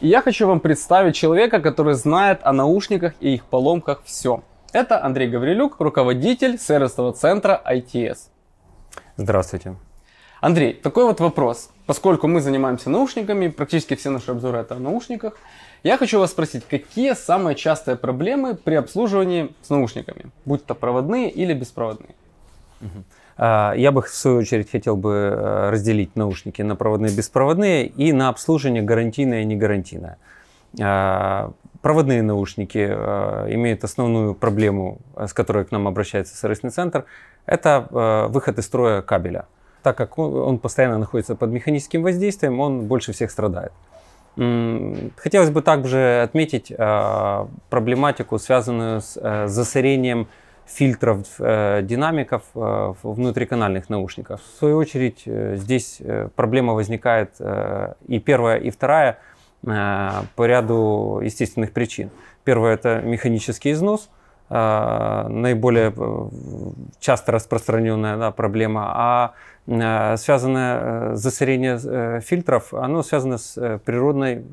И я хочу вам представить человека, который знает о наушниках и их поломках все. Это Андрей Гаврилюк, руководитель сервисного центра ITS. Здравствуйте. Андрей, такой вот вопрос. Поскольку мы занимаемся наушниками, практически все наши обзоры это о наушниках, я хочу вас спросить, какие самые частые проблемы при обслуживании с наушниками, будь то проводные или беспроводные? Угу. А, я бы, в свою очередь, хотел бы э, разделить наушники на проводные и беспроводные и на обслуживание гарантийное и негарантийное. А, проводные наушники э, имеют основную проблему, с которой к нам обращается сервисный центр. Это э, выход из строя кабеля. Так как он постоянно находится под механическим воздействием, он больше всех страдает. Хотелось бы также отметить проблематику, связанную с засорением фильтров э, динамиков э, в внутриканальных наушников. В свою очередь э, здесь проблема возникает и первая, и вторая по ряду естественных причин. Первое – это механический износ, наиболее часто распространенная да, проблема, а связанное засорение фильтров, оно связано с природной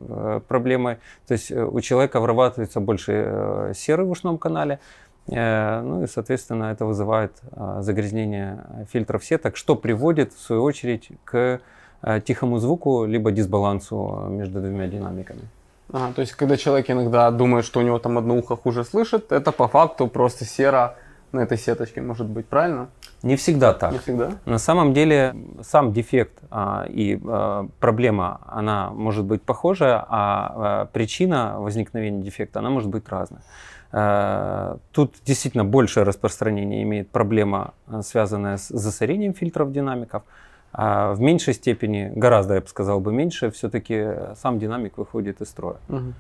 проблемой, то есть у человека вырабатывается больше серы в ушном канале, Э, ну и, соответственно, это вызывает э, загрязнение э, фильтров сеток, что приводит, в свою очередь, к тихому звуку, либо дисбалансу между двумя динамиками. Ага, то есть, когда человек иногда думает, что у него там одно ухо хуже слышит, это по факту просто сера на этой сеточке может быть, правильно? Не всегда так. Не всегда. На самом деле сам дефект а, и а, проблема, она может быть похожая, а, а причина возникновения дефекта, она может быть разная. А, тут действительно большее распространение имеет проблема, а, связанная с засорением фильтров динамиков. А в меньшей степени, гораздо, я бы сказал бы, меньше, все-таки э, сам динамик выходит из строя. Угу.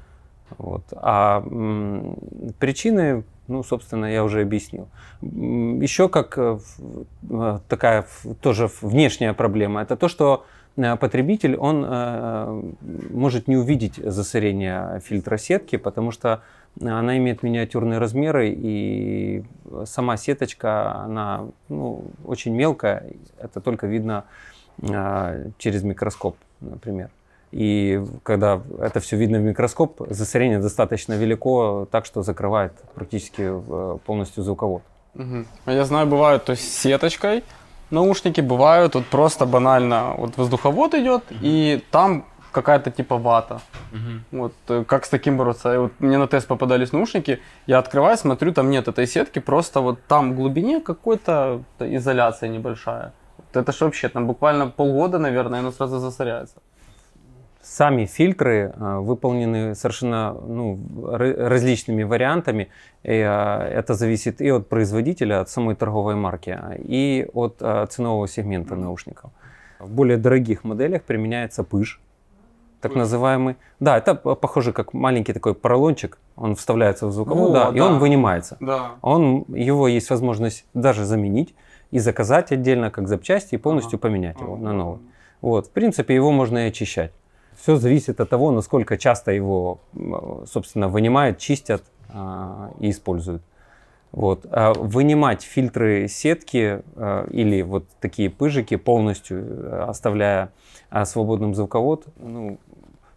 Вот. А м, причины, ну, собственно, я уже объяснил. Еще как э, э, такая тоже внешняя проблема, это то, что потребитель, он э, может не увидеть засорение фильтра сетки, потому что она имеет миниатюрные размеры, и сама сеточка, она ну, очень мелкая, это только видно а, через микроскоп, например. И когда это все видно в микроскоп, засорение достаточно велико, так что закрывает практически э, полностью звуковод. Угу. Я знаю, бывают то есть сеточкой наушники, бывают вот просто банально, вот воздуховод идет, угу. и там какая-то типа вата. Угу. Вот э, как с таким бороться? И вот мне на тест попадались наушники, я открываю, смотрю, там нет этой сетки, просто вот там в глубине какой-то изоляция небольшая. Вот это же вообще там буквально полгода, наверное, оно сразу засоряется. Сами фильтры э, выполнены совершенно ну, различными вариантами. И, э, это зависит и от производителя, от самой торговой марки, а и от э, ценового сегмента наушников. В более дорогих моделях применяется пыш, так называемый. Да, это похоже как маленький такой поролончик, он вставляется в звуковую, О, да, да, и он вынимается. Да. Он, его есть возможность даже заменить и заказать отдельно как запчасти и полностью ага. поменять ага. его на новый. Вот, в принципе, его можно и очищать. Все зависит от того, насколько часто его, собственно, вынимают, чистят а, и используют. Вот. А вынимать фильтры сетки э, или вот такие пыжики полностью, э, оставляя э, свободным звуковод, ну,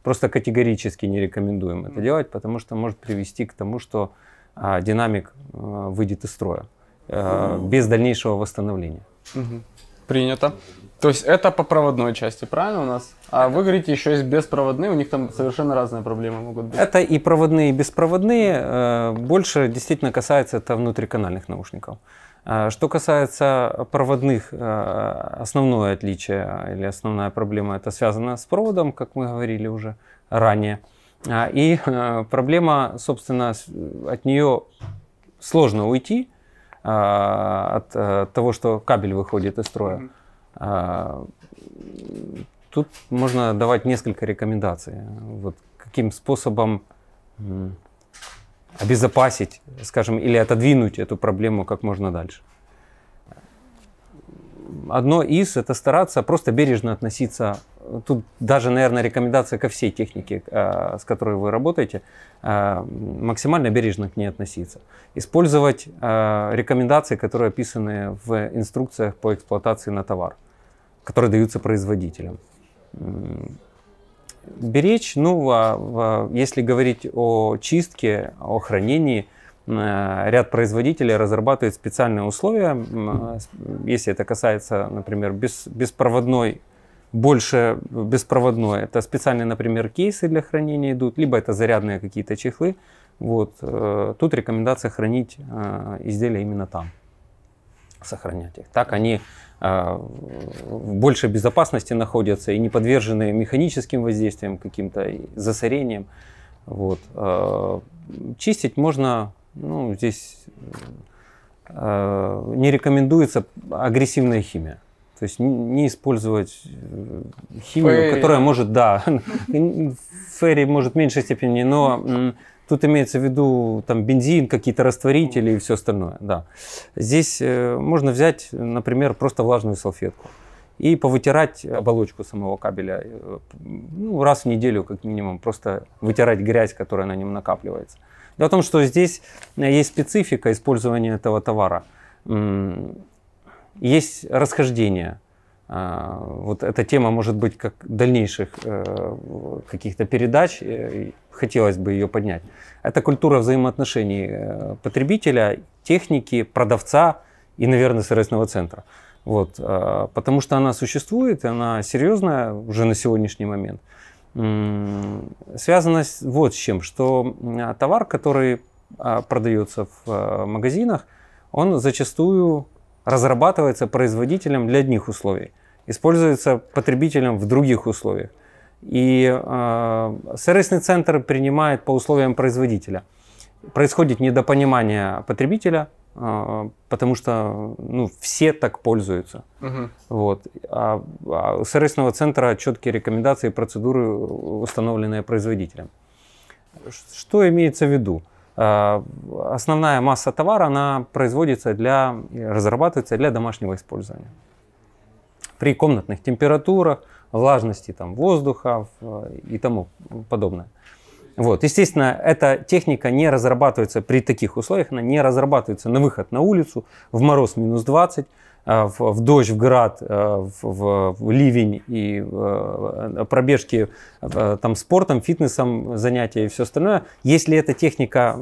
Просто категорически не рекомендуем это делать, потому что может привести к тому, что а, динамик а, выйдет из строя а, без дальнейшего восстановления. mm Принято. То есть это по проводной части, правильно у нас? А вы говорите, еще есть беспроводные, у них там совершенно разные проблемы могут быть. Это и проводные, и беспроводные. Э, больше действительно касается это внутриканальных наушников. А, что касается проводных, э, основное отличие а, или основная проблема это связано с проводом, как мы говорили уже ранее. А, и э, проблема, собственно, от нее сложно уйти, от э, того, что кабель выходит из строя. Тут можно давать несколько рекомендаций. Вот каким способом обезопасить, скажем, или отодвинуть эту проблему как можно дальше. Одно из – это стараться просто бережно относиться. Тут даже, наверное, рекомендация ко всей технике, а, с которой вы работаете, а, максимально бережно к ней относиться. Использовать а, рекомендации, которые описаны в инструкциях по эксплуатации на товар, которые даются производителям беречь, ну, а, а, если говорить о чистке, о хранении, э, ряд производителей разрабатывает специальные условия, э, если это касается, например, без, беспроводной больше беспроводное. Это специальные, например, кейсы для хранения идут, либо это зарядные какие-то чехлы. Вот. Э, тут рекомендация хранить изделия именно там сохранять их. Так они а, в большей безопасности находятся и не подвержены механическим воздействиям каким-то, засорением. Вот. А, чистить можно, ну, здесь а, не рекомендуется агрессивная химия. То есть не использовать э, химию, ферри. которая может, да, ферри может в меньшей степени, но Тут имеется в виду там, бензин, какие-то растворители и все остальное. Да. Здесь э, можно взять, например, просто влажную салфетку и повытирать оболочку самого кабеля. Э, ну, раз в неделю, как минимум, просто вытирать грязь, которая на нем накапливается. Дело в том, что здесь э, есть специфика использования этого товара. Есть расхождение а, вот эта тема может быть как дальнейших э, каких-то передач, э, хотелось бы ее поднять. Это культура взаимоотношений э, потребителя, техники, продавца и, наверное, сервисного центра. Вот, потому что она существует, она серьезная уже на сегодняшний момент. Связана вот с чем, что товар, который а, продается в магазинах, он зачастую разрабатывается производителем для одних условий, используется потребителем в других условиях. И э, сервисный центр принимает по условиям производителя. Происходит недопонимание потребителя, э, потому что ну, все так пользуются. Угу. Вот. А, а у сервисного центра четкие рекомендации и процедуры, установленные производителем. Что имеется в виду? Э, Э, основная масса товара, она производится для, разрабатывается для домашнего использования. При комнатных температурах, влажности там, воздуха э, и тому подобное. Вот. Естественно, эта техника не разрабатывается при таких условиях, она не разрабатывается на выход на улицу в мороз минус 20, Э, в, в дождь, в град, э, в, в, в ливень и э, пробежки там спортом, фитнесом, занятия и все остальное. Если эта техника,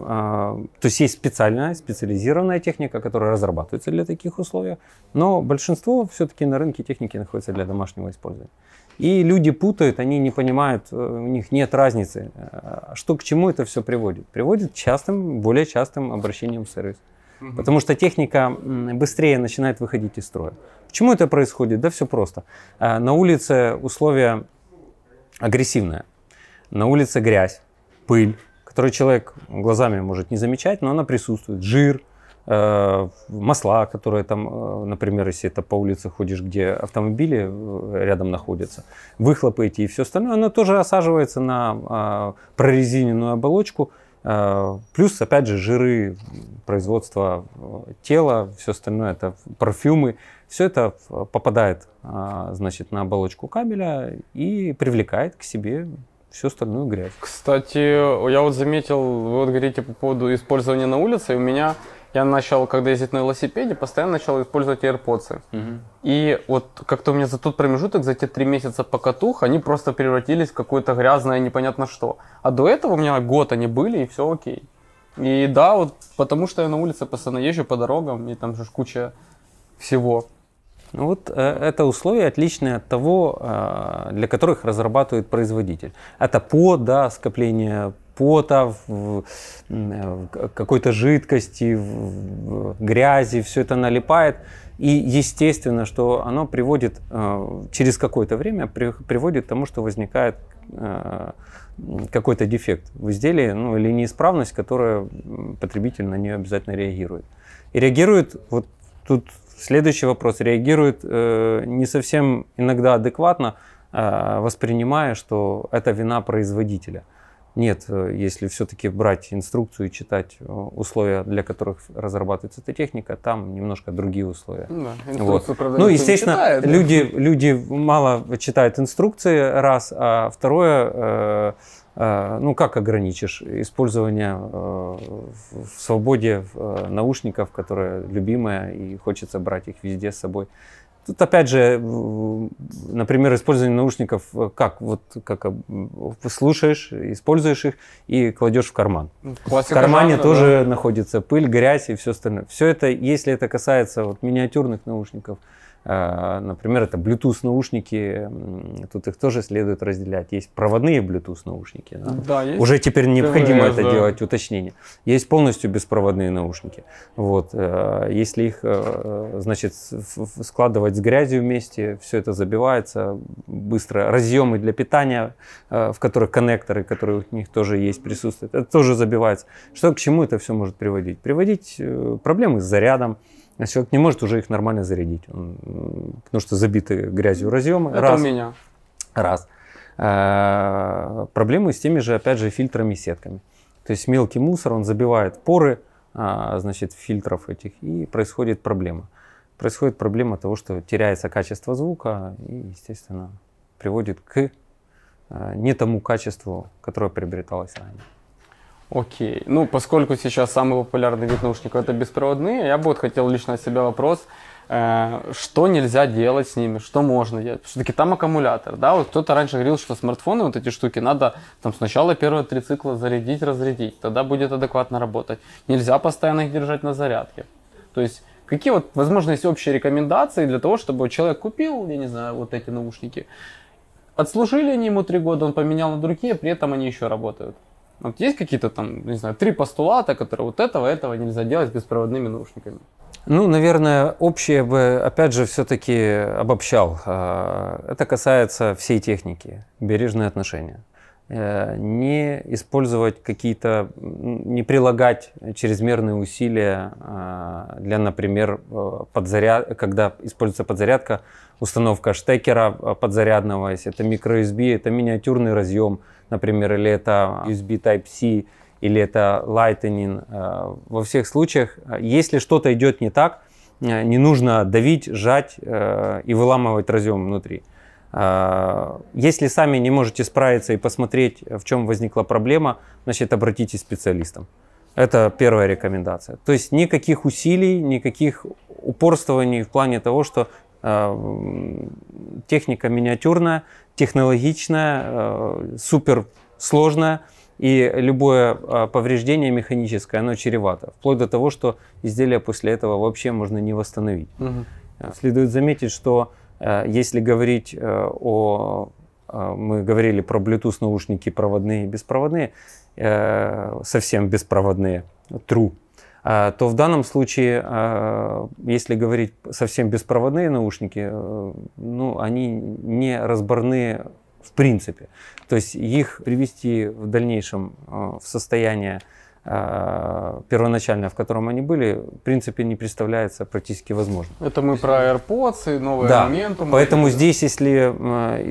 то есть есть специальная, специализированная техника, которая разрабатывается для таких условий, но большинство все-таки на рынке техники находится для домашнего использования. И люди путают, они не понимают, у них нет разницы, что к чему это все приводит. Приводит к частым, более частым обращениям в сервис угу. потому что техника быстрее начинает выходить из строя. Почему это происходит? Да все просто. А, на улице условия агрессивные. На улице грязь, пыль, которую человек глазами может не замечать, но она присутствует. Жир, э, масла, которые там, э, например, если это по улице ходишь, где автомобили э, рядом находятся, выхлопы эти и все остальное, оно тоже осаживается на а, прорезиненную оболочку – Э, плюс, опять же, жиры, производство э, тела, все остальное, это парфюмы, все это э, попадает, значит, на оболочку кабеля и привлекает к себе всю остальную грязь. Кстати, я вот заметил, вы вот говорите по поводу использования на улице, и у меня я начал, когда ездить на велосипеде, постоянно начал использовать AirPods. Угу. И вот как-то у меня за тот промежуток, за те три месяца покатух, они просто превратились в какое-то грязное непонятно что. А до этого у меня год они были, и все окей. И да, вот потому что я на улице постоянно езжу по дорогам, и там же куча всего. Ну вот э, это условия отличные от того, э, для которых разрабатывает производитель. Это по да, скопление пота, в, в э, какой-то жидкости, в, в грязи, все это налипает. И естественно, что оно приводит э, через какое-то время приводит к тому, что возникает э, какой-то дефект в изделии ну, или неисправность, которая потребитель на нее обязательно реагирует. И реагирует, вот тут следующий вопрос, реагирует э, не совсем иногда адекватно, э, воспринимая, что это вина производителя нет, э, если все-таки брать инструкцию и читать э, условия, для которых разрабатывается эта техника, там немножко другие условия. Ну да, вот. правда, ну, естественно, читает, люди, да? люди мало читают инструкции, раз, а второе, э, э, ну как ограничишь использование э, в свободе э, наушников, которые любимые и хочется брать их везде с собой. Тут опять же, например, использование наушников, э, как вот как слушаешь, используешь их и кладешь в карман. Ну, классика в кармане жанра, тоже да. находится пыль, грязь и все остальное. Все это, если это касается вот миниатюрных наушников, а, например, это Bluetooth наушники, тут их тоже следует разделять. Есть проводные Bluetooth наушники. Да? Да, есть. Уже теперь необходимо ТВС, это да. делать уточнение. Есть полностью беспроводные наушники. Вот. Э, если их э, значит, складывать с грязью вместе, все это забивается быстро. Разъемы для питания, э, в которых коннекторы, которые у них тоже есть, присутствуют, это тоже забивается. Что к чему это все может приводить? Приводить проблемы с зарядом, а человек не может уже их нормально зарядить, он, потому что забиты грязью разъемы. Это раз, у меня. Раз. А, проблемы с теми же, опять же, фильтрами и сетками. То есть мелкий мусор, он забивает поры, а, значит, фильтров этих, и происходит проблема. Происходит проблема того, что теряется качество звука и, естественно, приводит к а, не тому качеству, которое приобреталось ранее. Окей. Ну, поскольку сейчас самый популярный вид наушников это беспроводные, я бы вот хотел лично от себя вопрос, э, что нельзя делать с ними, что можно делать. Все-таки там аккумулятор, да, вот кто-то раньше говорил, что смартфоны, вот эти штуки, надо там сначала первые три цикла зарядить, разрядить, тогда будет адекватно работать. Нельзя постоянно их держать на зарядке. То есть Какие вот, возможно, есть общие рекомендации для того, чтобы человек купил, я не знаю, вот эти наушники, отслужили они ему три года, он поменял на другие, при этом они еще работают? А вот есть какие-то там, не знаю, три постулата, которые вот этого, этого нельзя делать с беспроводными наушниками? Ну, наверное, общее бы, опять же, все-таки обобщал. А, это касается всей техники, бережные отношения. Э, не использовать какие-то, не прилагать чрезмерные усилия а, для, например, э, подзаряд, когда используется подзарядка, установка штекера э, подзарядного, если это микро-USB, это миниатюрный разъем – например, или это USB Type-C, или это Lightning. Э, во всех случаях, э, если что-то идет не так, э, не нужно давить, жать и выламывать разъем внутри. Если сами не можете справиться и посмотреть, в чем возникла проблема, значит, обратитесь к специалистам. Это первая рекомендация. То есть никаких усилий, никаких упорствований в плане того, что техника миниатюрная, технологичная, э, супер сложная, и любое э, повреждение механическое, оно чревато. Вплоть до того, что изделие после этого вообще можно не восстановить. Угу. Следует заметить, что если говорить о... Мы говорили про Bluetooth наушники проводные и беспроводные, совсем беспроводные, true а, то в данном случае, а, если говорить совсем беспроводные наушники, э, ну, они не разборные в принципе. То есть их привести в дальнейшем э, в состояние Э, первоначально, в котором они были, в принципе, не представляется практически возможным. Это мы про AirPods и новые да. моменты. Поэтому здесь, если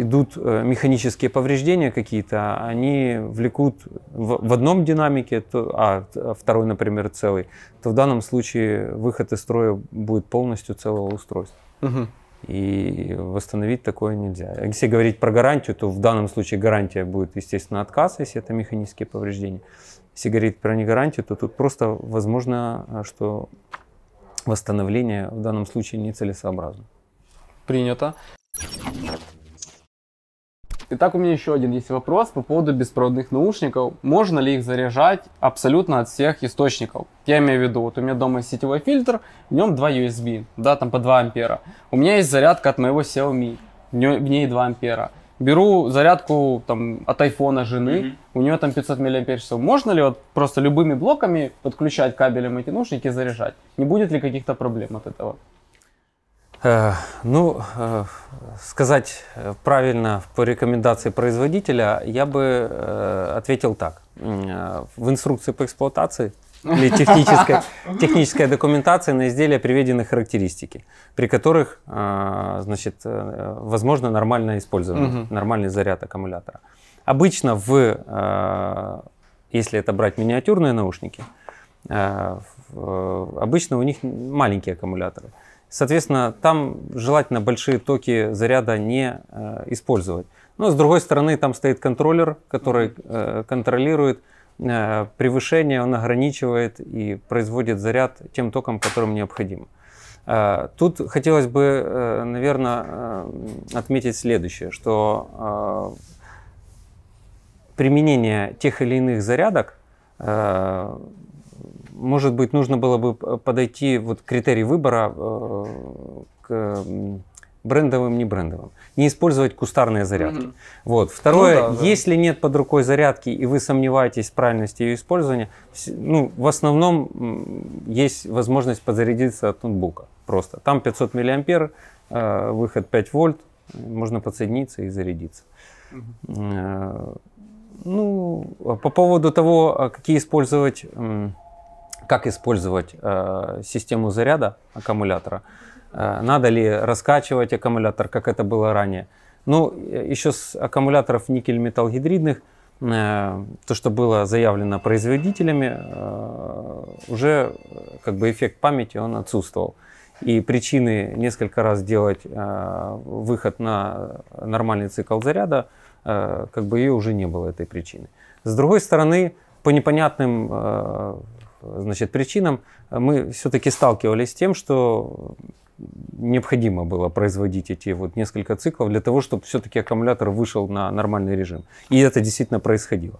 идут э, механические повреждения какие-то, они влекут в одном динамике, а второй, например, целый, то в данном случае выход из строя будет полностью целого устройства. Угу. И восстановить такое нельзя. Если говорить про гарантию, то в данном случае гарантия будет, естественно, отказ, если это механические повреждения. Сигарет говорить про негарантию, то тут просто возможно, э, что восстановление в данном случае нецелесообразно. Принято. Итак, у меня еще один есть вопрос по поводу беспроводных наушников. Можно ли их заряжать абсолютно от всех источников? Я имею в виду, вот у меня дома есть сетевой фильтр, в нем 2 USB, да, там по 2 ампера. У меня есть зарядка от моего Xiaomi, в ней 2 ампера беру зарядку там, от айфона жены, mm-hmm. у нее там 500 мАч. Можно ли вот просто любыми блоками подключать кабелем эти наушники и заряжать? Не будет ли каких-то проблем от этого? Э, ну, э, сказать э, правильно по рекомендации производителя, я бы ответил так. В инструкции по эксплуатации или техническая, техническая документация на изделие приведены характеристики, при которых а, значит, э, возможно нормальное использование, угу. нормальный заряд аккумулятора. Обычно в, э, если это брать миниатюрные наушники, э, обычно у них маленькие аккумуляторы. Соответственно, там желательно большие токи заряда не использовать. Но с другой стороны, там стоит контроллер, который контролирует Э, превышение он ограничивает и производит заряд тем током, которым необходимо. Э, тут хотелось бы, э, наверное, отметить следующее, что применение тех или иных зарядок может быть, нужно было бы подойти вот критерий выбора к брендовым, не брендовым. Не использовать кустарные зарядки. Mm-hmm. Вот. Второе, ну, да, да. если нет под рукой зарядки и вы сомневаетесь в правильности ее использования, ну, в основном есть возможность подзарядиться от ноутбука просто. Там 500 миллиампер, э, выход 5 вольт, можно подсоединиться и зарядиться. Mm-hmm. Ну, а по поводу того, а какие использовать, как использовать э, систему заряда аккумулятора. Э, надо ли раскачивать аккумулятор, как это было ранее. Ну, э, еще с аккумуляторов никель-металлгидридных, э, то, что было заявлено производителями, уже как бы эффект памяти он отсутствовал. И причины несколько раз делать выход на нормальный цикл заряда, как бы ее уже не было этой причины. С другой стороны, по непонятным значит, причинам мы все-таки сталкивались с тем, что необходимо было производить эти вот несколько циклов для того, чтобы все-таки аккумулятор вышел на нормальный режим. И это действительно происходило.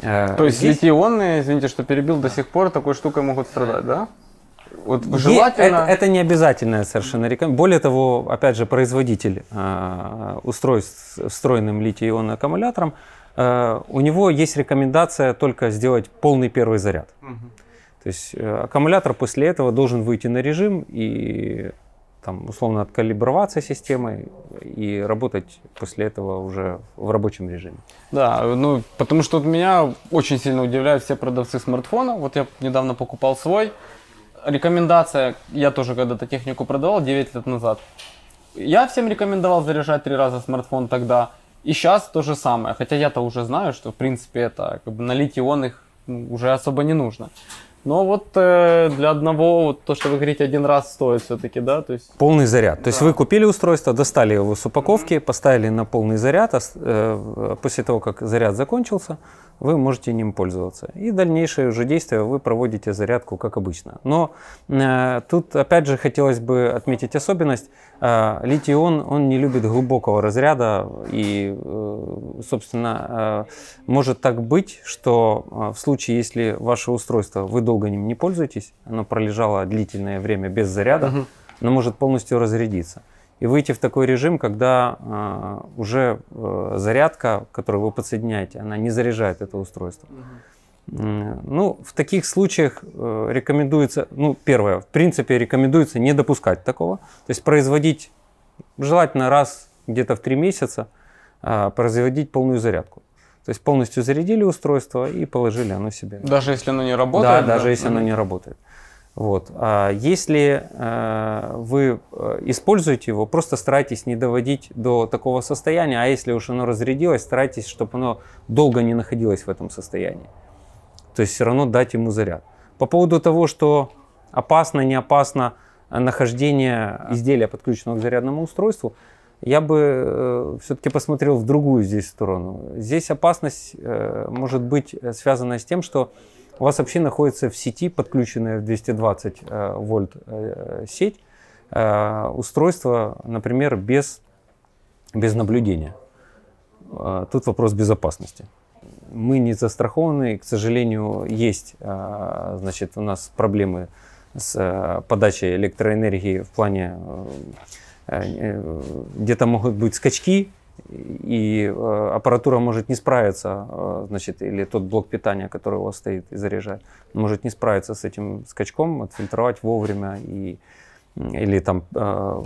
Э, То есть Здесь... литий-ионные, извините, что перебил, до сих пор такой штукой могут страдать, да? Вот желательно... это, это не обязательная совершенно рекомендация. Более того, опять же, производитель э, устройств с встроенным литий-ионным аккумулятором, э, у него есть рекомендация только сделать полный первый заряд. Угу. То есть э, аккумулятор после этого должен выйти на режим и там, условно откалиброваться системой и работать после этого уже в рабочем режиме. Да, ну, потому что меня очень сильно удивляют все продавцы смартфона. Вот я недавно покупал свой. Рекомендация, я тоже когда-то технику продавал 9 лет назад. Я всем рекомендовал заряжать три раза смартфон тогда. И сейчас то же самое. Хотя я-то уже знаю, что в принципе это как бы на литий-ионных уже особо не нужно. Но вот э, для одного, вот то, что вы говорите, один раз стоит все-таки, да? То есть... Полный заряд. То да. есть вы купили устройство, достали его с упаковки, mm-hmm. поставили на полный заряд, а э, после того, как заряд закончился, вы можете ним пользоваться. И дальнейшее уже действие вы проводите зарядку, как обычно. Но э, тут опять же хотелось бы отметить особенность. Э, литий-ион, он не любит глубокого разряда и, э, собственно, э, может так быть, что э, в случае, если ваше устройство, вы долго ним не пользуетесь, оно пролежало длительное время без заряда, угу. но может полностью разрядиться и выйти в такой режим, когда э, уже э, зарядка, которую вы подсоединяете, она не заряжает это устройство. Ну, в таких случаях э, рекомендуется, ну, первое, в принципе, рекомендуется не допускать такого, то есть производить желательно раз где-то в три месяца а, производить полную зарядку. То есть полностью зарядили устройство и положили оно себе. Даже если оно не работает? Да, да? даже если оно не работает. Вот. А если э, вы э, используете его, просто старайтесь не доводить до такого состояния, а если уж оно разрядилось, старайтесь, чтобы оно долго не находилось в этом состоянии. То есть все равно дать ему заряд. По поводу того, что опасно, не опасно э, нахождение изделия, подключенного к зарядному устройству, я бы э, все-таки посмотрел в другую здесь сторону. Здесь опасность э, может быть э, связана с тем, что у вас вообще находится в сети, подключенная в 220 э, вольт э, э, сеть, устройство, например, без, без наблюдения. Тут вопрос безопасности. Мы не застрахованы, к сожалению, есть значит, у нас проблемы с подачей электроэнергии в плане где-то могут быть скачки и э, аппаратура может не справиться, э, значит, или тот блок питания, который у вас стоит и заряжает, может не справиться с этим скачком, отфильтровать вовремя и или там, э,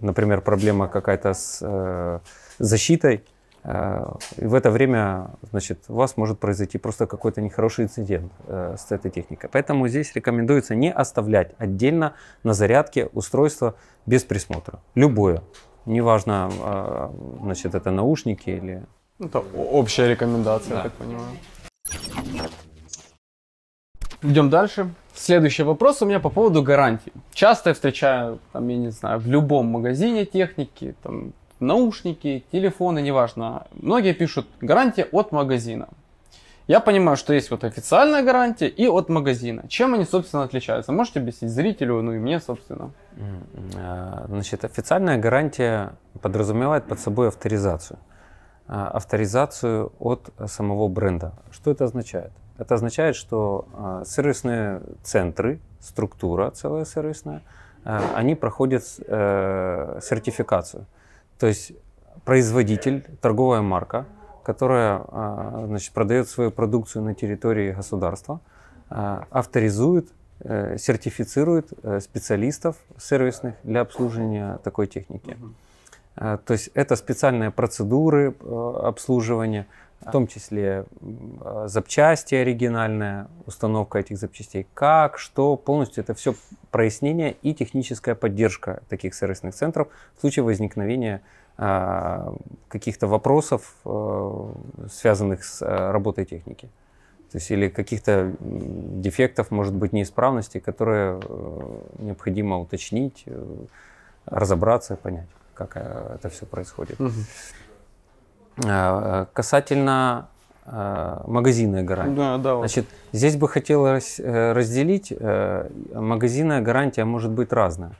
например, проблема какая-то с защитой, и в это время, значит, у вас может произойти просто какой-то нехороший инцидент с этой техникой. Поэтому здесь рекомендуется не оставлять отдельно на зарядке устройство без присмотра. Любое. Неважно, а, значит, это наушники или... Это ну, общая рекомендация, да. я так понимаю. Идем дальше. Следующий вопрос у меня по поводу гарантии. Часто я встречаю, там, я не знаю, в любом магазине техники, там, наушники, телефоны, неважно. Многие пишут гарантия от магазина. Я понимаю, что есть вот официальная гарантия и от магазина. Чем они, собственно, отличаются? Можете объяснить зрителю, ну и мне, собственно. А, значит, официальная гарантия подразумевает под собой авторизацию. А, авторизацию от самого бренда. Что это означает? Это означает, что а, сервисные центры, структура целая сервисная, они проходят э, сертификацию. То есть производитель, торговая марка – которая а, значит, продает свою продукцию на территории государства, а, авторизует, э, сертифицирует э, специалистов сервисных для обслуживания такой техники. А, то есть это специальные процедуры э, обслуживания, в том числе запчасти оригинальная, установка этих запчастей, как, что, полностью это все прояснение и техническая поддержка таких сервисных центров в случае возникновения а, каких-то вопросов, э, связанных с э, работой техники. То есть или каких-то дефектов, может быть, неисправностей, которые э, необходимо уточнить, разобраться, понять, как это все происходит. Угу. Касательно а, магазинной гарантии. Да, да. Вот. Значит, здесь бы хотелось разделить. Магазинная гарантия может быть разная.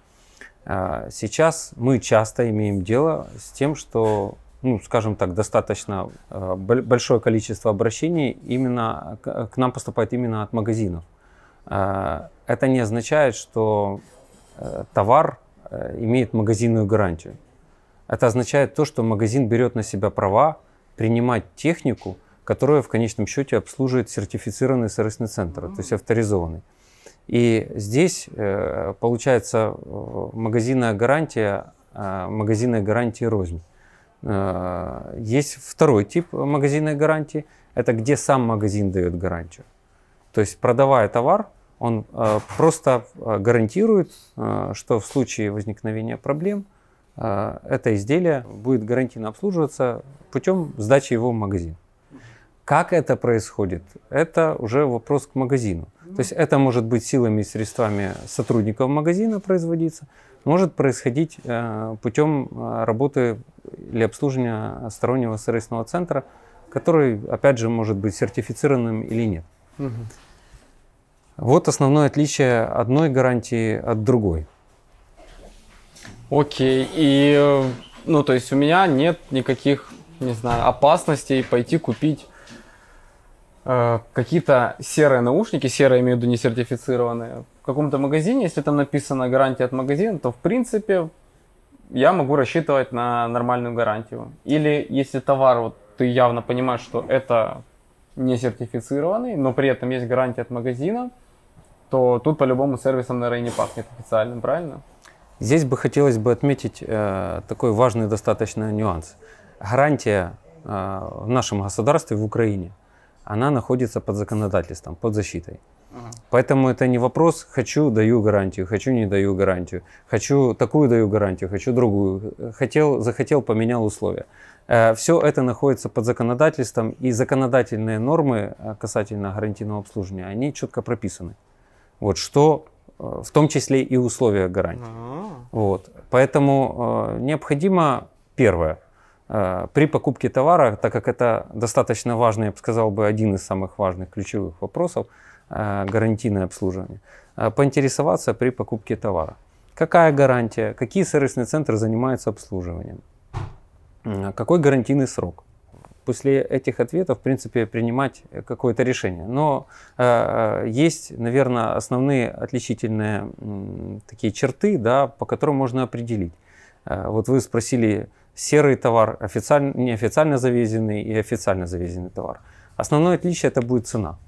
А, сейчас мы часто имеем дело с тем, что, ну, скажем так, достаточно а, большое количество обращений именно к нам поступает именно от магазинов. А, это не означает, что э, товар э, имеет магазинную гарантию. Это означает то, что магазин берет на себя права принимать технику, которая в конечном счете обслуживает сертифицированный сервисный центр, то есть авторизованный. И здесь э, получается магазинная гарантия, э, магазинная гарантия рознь. Э, есть второй тип магазинной гарантии, это где сам магазин дает гарантию. То есть продавая товар, он просто гарантирует, что в случае возникновения проблем это изделие будет гарантийно обслуживаться путем сдачи его в магазин. Как это происходит, это уже вопрос к магазину. То есть это может быть силами и средствами сотрудников магазина производиться, может происходить э, путем э, работы или обслуживания стороннего сервисного центра, который, опять же, может быть сертифицированным или нет. Угу. Вот основное отличие одной гарантии от другой. Окей, и э, ну то есть у меня нет никаких, не знаю, опасностей пойти купить Э, какие-то серые наушники, серые имею в виду не сертифицированные, в каком-то магазине, если там написано гарантия от магазина, то в принципе я могу рассчитывать на нормальную гарантию. Или если товар, вот ты явно понимаешь, что это не сертифицированный, но при этом есть гарантия от магазина, то тут по-любому сервисом, наверное, не пахнет официальным, правильно? Здесь бы хотелось бы отметить э, такой важный достаточно нюанс. Гарантия э, в нашем государстве, в Украине – она находится под законодательством, под защитой. Ага. Поэтому это не вопрос «хочу, даю гарантию», «хочу, не даю гарантию», «хочу такую даю гарантию», «хочу другую», «хотел, захотел, поменял условия». Э, Все это находится под законодательством, и законодательные нормы э, касательно гарантийного обслуживания, они четко прописаны. Вот что э, в том числе и условия гарантии. А Вот. Поэтому необходимо, первое, Э, при покупке товара, так как это достаточно важный, я бы сказал, бы один из самых важных ключевых вопросов, э, гарантийное обслуживание, э, поинтересоваться при покупке товара. Какая гарантия? Какие сервисные центры занимаются обслуживанием? А какой гарантийный срок? После этих ответов, в принципе, принимать какое-то решение. Но э, есть, наверное, основные отличительные э, такие черты, да, по которым можно определить. Э, вот вы спросили, серый товар, официально, неофициально завезенный и официально завезенный товар. Основное отличие это будет цена.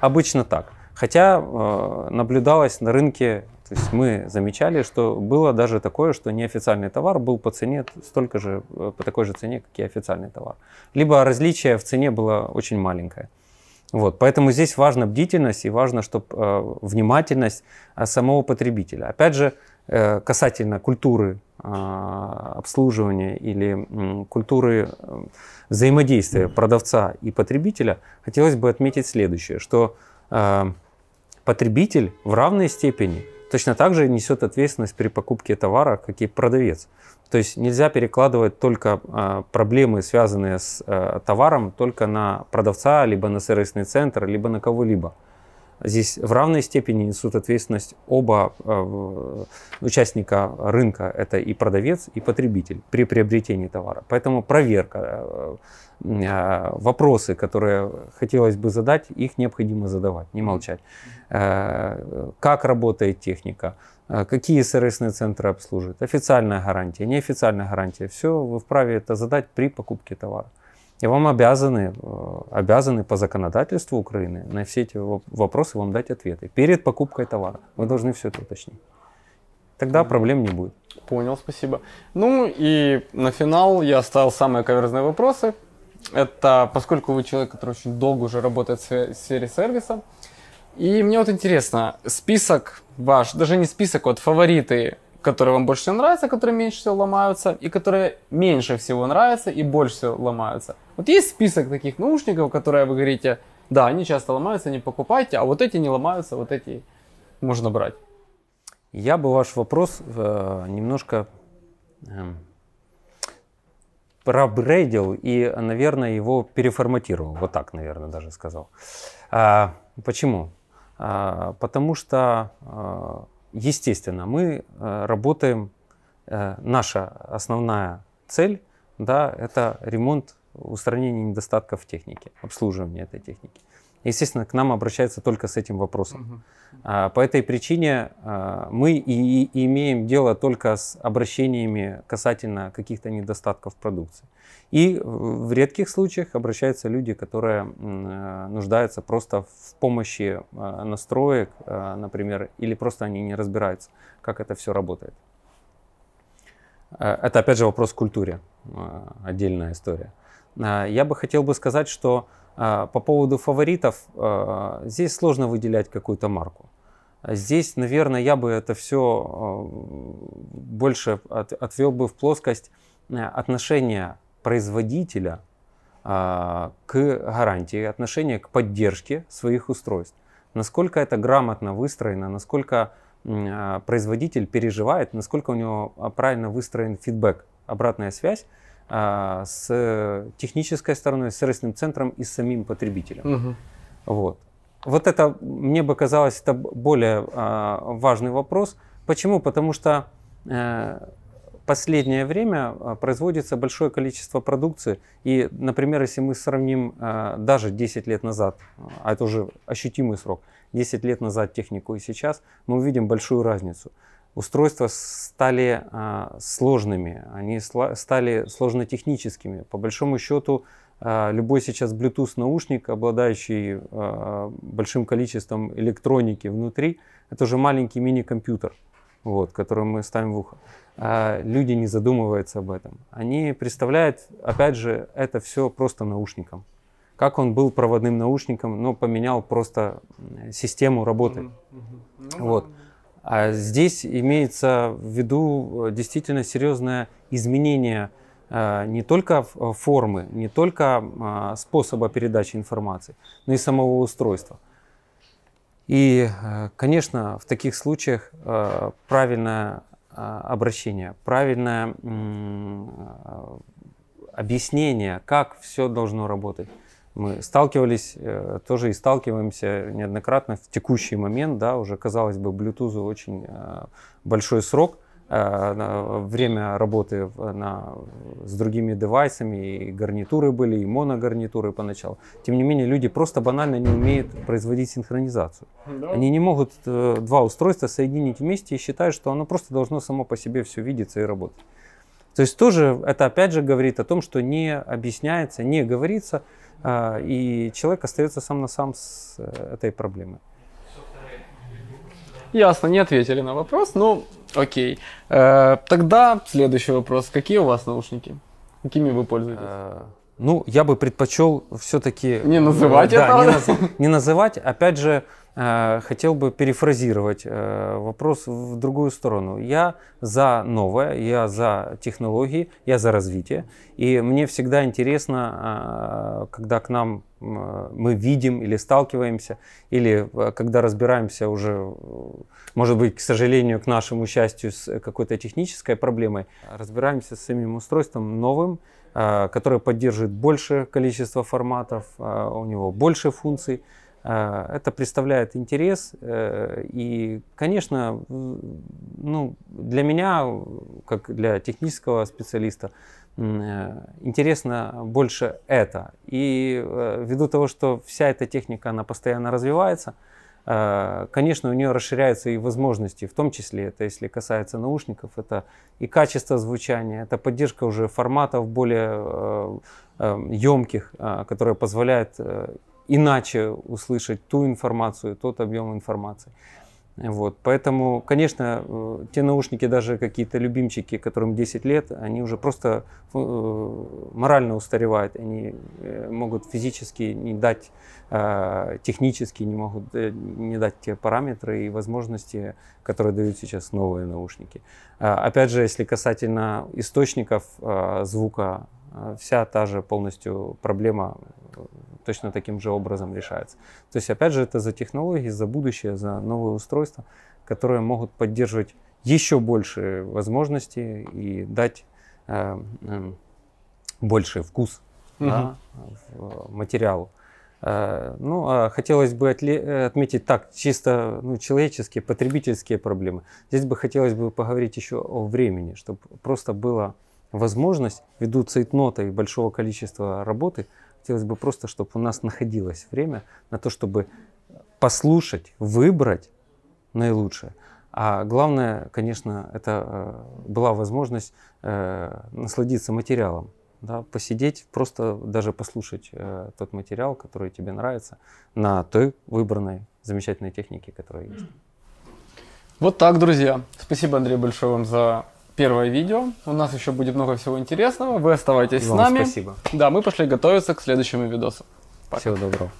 Обычно так. Хотя э, наблюдалось на рынке, то есть мы замечали, что было даже такое, что неофициальный товар был по цене столько же, э, по такой же цене, как и официальный товар. Либо различие в цене было очень маленькое. Вот, поэтому здесь важна бдительность и важно, чтобы э, внимательность э, самого потребителя. Опять же, э, касательно культуры а, обслуживания или культуры э, взаимодействия продавца и потребителя, хотелось бы отметить следующее, что э, потребитель в равной степени точно так же несет ответственность при покупке товара, как и продавец. То есть нельзя перекладывать только а, проблемы, связанные с э, товаром, только на продавца, либо на сервисный центр, либо на кого-либо. Здесь в равной степени несут ответственность оба э, э, участника рынка. Это и продавец, и потребитель при приобретении товара. Поэтому проверка, э, э вопросы, которые хотелось бы задать, их необходимо задавать, не молчать. Э, как работает техника, э, какие сервисные центры обслуживают, официальная гарантия, неофициальная гарантия. Все вы вправе это задать при покупке товара. И вам обязаны, э, обязаны по законодательству Украины на все эти вопросы вам дать ответы. Перед покупкой товара вы должны все это уточнить. Тогда проблем не будет. Понял, спасибо. Ну и на финал я оставил самые каверзные вопросы. Это поскольку вы человек, который очень долго уже работает в сфере сервиса. И мне вот интересно, список ваш, даже не список, вот фавориты которые вам больше всего нравятся, которые меньше всего ломаются, и которые меньше всего нравятся и больше всего ломаются. Вот есть список таких наушников, которые вы говорите, да, они часто ломаются, не покупайте, а вот эти не ломаются, вот эти можно брать. Я бы ваш вопрос э, немножко э, пробрейдил и, наверное, его переформатировал. Вот так, наверное, даже сказал. Э, почему? Э, потому что э, Естественно, мы э, работаем, э, наша основная цель, да, это ремонт, устранение недостатков техники, обслуживание этой техники. Естественно, к нам обращаются только с этим вопросом. А, по этой причине а, мы и, имеем дело только с обращениями касательно каких-то недостатков продукции. И в редких случаях обращаются люди, которые а, нуждаются просто в помощи настроек, например, или просто они не разбираются, как это все работает. Это опять же вопрос к культуре, отдельная история. Я бы хотел бы сказать, что а, по поводу фаворитов, а, здесь сложно выделять какую-то марку. Здесь, наверное, я бы это все а, больше отвел бы в плоскость э, отношения производителя к гарантии, отношения к поддержке своих устройств. Насколько это грамотно выстроено, насколько производитель переживает, насколько у него правильно выстроен фидбэк, обратная связь а, с технической стороной, с сервисным центром и с самим потребителем. Угу. Вот. вот это, мне бы казалось, это более а, важный вопрос. Почему? Потому что э, последнее время а, производится большое количество продукции. И, например, если мы сравним даже 10 лет назад, а это уже ощутимый срок, 10 лет назад технику и сейчас, мы увидим большую разницу устройства стали а, сложными, они сла- стали сложнотехническими. По большому счету, а, любой сейчас Bluetooth наушник, обладающий а, большим количеством электроники внутри, это уже маленький мини-компьютер, вот, который мы ставим в ухо. люди не задумываются об этом. Они представляют, опять же, это все просто наушником. Как он был проводным наушником, но поменял просто систему работы. Mm-hmm. Mm-hmm. Вот. А здесь имеется в виду э, действительно серьезное изменение э, не только э, формы, не только а, способа передачи информации, но и самого устройства. И, конечно, в таких случаях правильное обращение, правильное объяснение, как все должно работать, мы сталкивались, э, тоже и сталкиваемся неоднократно в текущий момент, да, уже, казалось бы, Bluetooth очень э, большой срок, э, время работы на, с другими девайсами, и гарнитуры были, и моногарнитуры поначалу. Тем не менее, люди просто банально не умеют производить синхронизацию. Они не могут два устройства соединить вместе и считают, что оно просто должно само по себе все видеться и работать. То есть тоже это опять же говорит о том, что не объясняется, не говорится, а, и человек остается сам на сам с э, этой проблемой. Ясно, не ответили на вопрос, но ну, окей. Э, тогда следующий вопрос. Какие у вас наушники? Какими вы пользуетесь? Э, ну, я бы предпочел все-таки... Не называть да, это. Не, наз... не называть. Опять же, Э, хотел бы перефразировать э, вопрос в другую сторону. Я за новое, я за технологии, я за развитие. И мне всегда интересно, э, когда к нам мы видим или сталкиваемся, или когда разбираемся уже, может быть, к сожалению, к нашему счастью, с какой-то технической проблемой, разбираемся с самим устройством новым, которое поддерживает большее количество форматов, у него больше функций, а, это представляет интерес. Э, и, конечно, ну, для меня, как для технического специалиста, э, интересно больше это. И э, ввиду того, что вся эта техника, она постоянно развивается, конечно, у нее расширяются и возможности, в том числе, это если касается наушников, это и качество звучания, это поддержка уже форматов более емких, которые позволяют иначе услышать ту информацию, тот объем информации. Вот, поэтому, конечно, э, те наушники, даже какие-то любимчики, которым 10 лет, они уже просто э, морально устаревают, они э, могут физически не дать, технически не могут не дать те параметры и возможности, которые дают сейчас новые наушники. Опять же, если касательно источников звука, вся та же полностью проблема точно таким же образом решается. То есть, опять же, это за технологии, за будущее, за новые устройства, которые могут поддерживать еще больше возможностей и дать э, э, больше вкус угу. да, в, э, материалу. Э, ну, а хотелось бы отле- э, отметить так, чисто ну, человеческие, потребительские проблемы. Здесь бы хотелось бы поговорить еще о времени, чтобы просто была возможность, ввиду цейтнота и большого количества работы, Хотелось бы просто, чтобы у нас находилось время на то, чтобы послушать, выбрать наилучшее. А главное, конечно, это э, была возможность э, насладиться материалом, да, посидеть, просто даже послушать э, тот материал, который тебе нравится, на той выбранной замечательной технике, которая есть. Вот так, друзья. Спасибо, Андрей, большое вам за первое видео. У нас еще будет много всего интересного. Вы оставайтесь и с нами. Спасибо. Да, мы пошли готовиться к следующему видосу. Пока. Всего доброго.